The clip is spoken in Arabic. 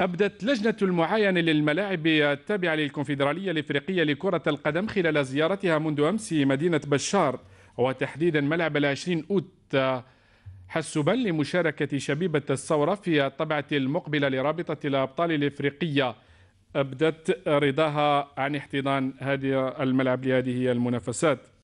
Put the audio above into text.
أبدت لجنة المعاينة للملاعب التابعة للكونفدرالية الإفريقية لكرة القدم خلال زيارتها منذ أمس مدينة بشار وتحديدا ملعب العشرين أوت حسبا لمشاركة شبيبة الثورة في الطبعة المقبلة لرابطة الأبطال الإفريقية أبدت رضاها عن احتضان هذا الملعب لهذه المنافسات